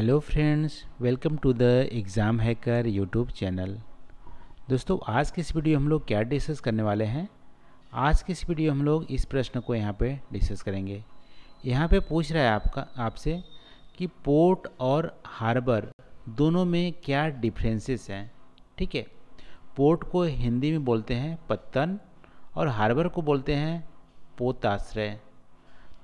hello friends welcome to the exam hacker YouTube channel दोस्तों आज की इस वीडियो हम लोग क्या डिस्कस करने वाले हैं आज की इस वीडियो हम लोग इस प्रश्न को यहाँ पे डिस्कस करेंगे यहाँ पे पूछ रहा है आपका आपसे कि पोर्ट और हार्बर दोनों में क्या डिफरेंसेस हैं ठीक है पोर्ट को हिंदी में बोलते हैं पत्तन और हार्बर को बोलते हैं पोताश्रय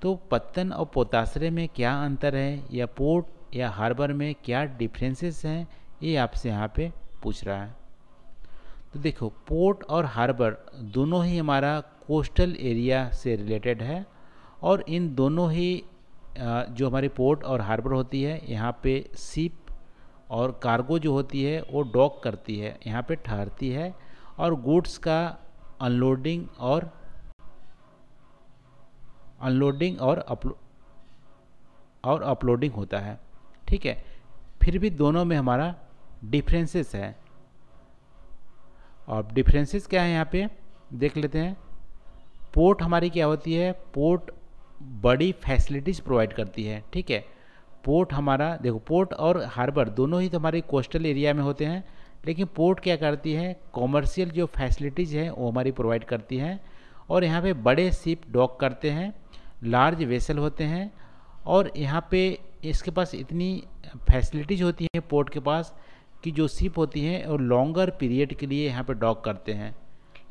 तो पत्तन और पोताश्रय में क्या अंतर है या पोर्ट या हार्बर में क्या डिफरेंसेस हैं ये आपसे यहाँ पे पूछ रहा है तो देखो पोर्ट और हार्बर दोनों ही हमारा कोस्टल एरिया से रिलेटेड है और इन दोनों ही जो हमारी पोर्ट और हार्बर होती है यहाँ पे सीप और कार्गो जो होती है वो डॉक करती है यहाँ पे ठहरती है और गुड्स का अनलोडिंग और अनलोडिंग और अपलो और अपलोडिंग होता है ठीक है फिर भी दोनों में हमारा डिफरेंसेस है और डिफ्रेंसेस क्या है यहाँ पे देख लेते हैं पोर्ट हमारी क्या होती है पोर्ट बड़ी फैसिलिटीज़ प्रोवाइड करती है ठीक है पोर्ट हमारा देखो पोर्ट और हार्बर दोनों ही तो हमारे कोस्टल एरिया में होते हैं लेकिन पोर्ट क्या करती है कॉमर्शियल जो फैसिलिटीज़ हैं वो हमारी प्रोवाइड करती हैं और यहाँ पे बड़े सिप डॉक करते हैं लार्ज वेसल होते हैं और यहाँ पे इसके पास इतनी फैसिलिटीज होती हैं पोर्ट के पास कि जो सिप होती हैं और लॉन्गर पीरियड के लिए यहाँ पर डॉक करते हैं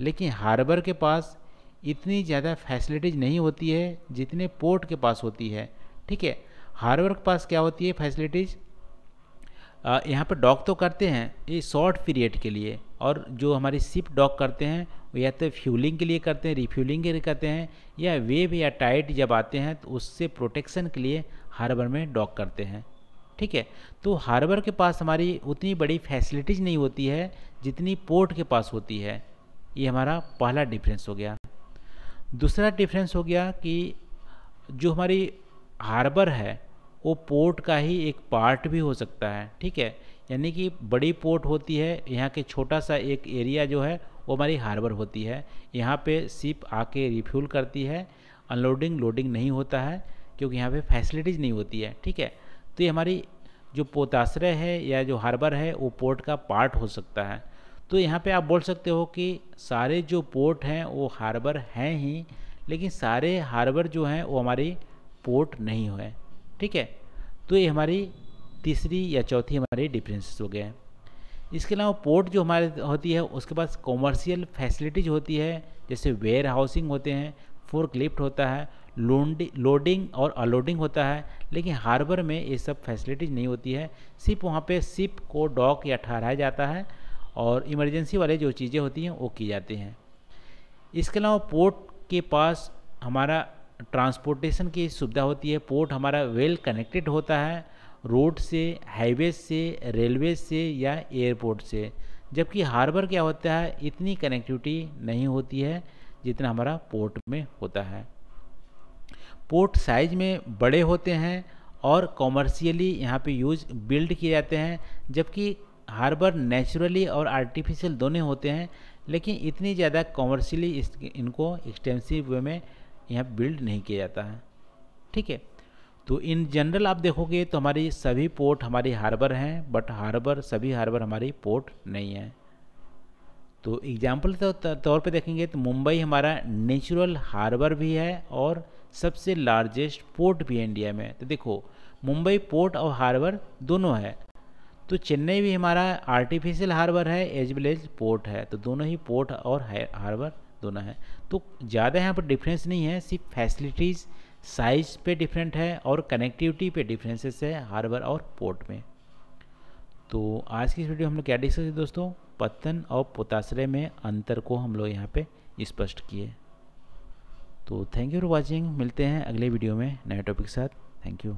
लेकिन हार्बर के पास इतनी ज़्यादा फैसिलिटीज़ नहीं होती है जितने पोर्ट के पास होती है ठीक है हार्बर के पास क्या होती है फैसिलिटीज़ यहाँ पर डॉक तो करते हैं ये शॉर्ट पीरियड के लिए और जो हमारी सिप डॉक करते हैं या तो फ्यूलिंग के लिए करते हैं रिफ्यूलिंग के लिए करते हैं या वेव या टाइट जब आते हैं तो उससे प्रोटेक्शन के लिए हार्बर में डॉक करते हैं ठीक है तो हार्बर के पास हमारी उतनी बड़ी फैसिलिटीज नहीं होती है जितनी पोर्ट के पास होती है ये हमारा पहला डिफरेंस हो गया दूसरा डिफरेंस हो गया कि जो हमारी हार्बर है वो पोर्ट का ही एक पार्ट भी हो सकता है ठीक है यानी कि बड़ी पोर्ट होती है यहाँ के छोटा सा एक एरिया जो है वो हमारी हार्बर होती है यहाँ पे सिप आके रिफ्यूल करती है अनलोडिंग लोडिंग नहीं होता है क्योंकि यहाँ पे फैसिलिटीज़ नहीं होती है ठीक है तो ये हमारी जो पोताश्रय है या जो हार्बर है वो पोर्ट का पार्ट हो सकता है तो यहाँ पे आप बोल सकते हो कि सारे जो पोर्ट हैं वो हार्बर हैं ही लेकिन सारे हार्बर जो हैं वो हमारी पोर्ट नहीं हुए ठीक है तो ये हमारी तीसरी या चौथी हमारे डिफ्रेंसेस हो गए हैं इसके अलावा पोर्ट जो हमारे होती है उसके पास कॉमर्शियल फैसिलिटीज होती है जैसे वेयर हाउसिंग होते हैं फोर्क लिफ्ट होता है लोडिंग और अनलोडिंग होता है लेकिन हार्बर में ये सब फैसिलिटीज नहीं होती है सिर्फ वहाँ पे सिप को डॉक या ठहराया जाता है और इमरजेंसी वाले जो चीज़ें होती हैं वो की जाती हैं इसके अलावा पोर्ट के पास हमारा ट्रांसपोर्टेशन की सुविधा होती है पोर्ट हमारा वेल कनेक्टेड होता है रोड से हाईवे से रेलवे से या एयरपोर्ट से जबकि हार्बर क्या होता है इतनी कनेक्टिविटी नहीं होती है जितना हमारा पोर्ट में होता है पोर्ट साइज में बड़े होते हैं और कॉमर्शियली यहाँ पे यूज बिल्ड किए जाते हैं जबकि हार्बर नेचुरली और आर्टिफिशियल दोनों होते हैं लेकिन इतनी ज़्यादा कॉमर्शियली इनको एक्सटेंसिव वे में यहाँ बिल्ड नहीं किया जाता है ठीक है तो इन जनरल आप देखोगे तो हमारी सभी पोर्ट हमारी हार्बर हैं बट हार्बर सभी हार्बर हमारी पोर्ट नहीं है तो एग्जाम्पल तो तौर पे देखेंगे तो मुंबई हमारा नेचुरल हार्बर भी है और सबसे लार्जेस्ट पोर्ट भी है इंडिया में तो देखो मुंबई पोर्ट और हार्बर दोनों है तो चेन्नई भी हमारा आर्टिफिशियल हार्बर है एज एज पोर्ट है तो दोनों ही पोर्ट और हार्बर दोनों है तो ज़्यादा यहाँ पर डिफरेंस नहीं है सिर्फ फैसिलिटीज़ साइज पे डिफरेंट है और कनेक्टिविटी पे डिफरेंसेस है हार्बर और पोर्ट में तो आज की इस वीडियो हम लोग क्या डिस्कस दोस्तों पतन और पोताश्रय में अंतर को हम लोग यहाँ पे स्पष्ट किए तो थैंक यू फॉर वॉचिंग मिलते हैं अगले वीडियो में नए टॉपिक के साथ थैंक यू